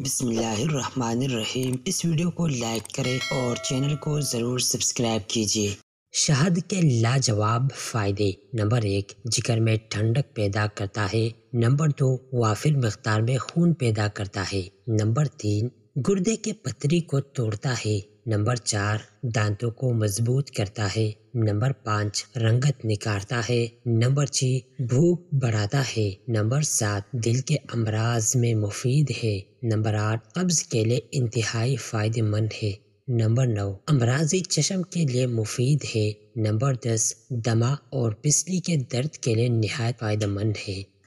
बिसमीम इस वीडियो को लाइक करें और चैनल को ज़रूर सब्सक्राइब कीजिए शहद के लाजवाब फ़ायदे नंबर एक जिगर में ठंडक पैदा करता है नंबर दो वाफिर मकदार में खून पैदा करता है नंबर तीन गुर्दे के पथरी को तोड़ता है नंबर चार दांतों को मजबूत करता है नंबर पाँच रंगत निकालता है नंबर छः भूख बढ़ाता है नंबर सात दिल के अमराज में मुफीद है नंबर आठ कब्ज के लिए इंतहाई फ़ायदेमंद है नंबर नौ अमराजी चशम के लिए मुफीद है नंबर दस दमा और पिसली के दर्द के लिए नहायत फ़ायदेमंद है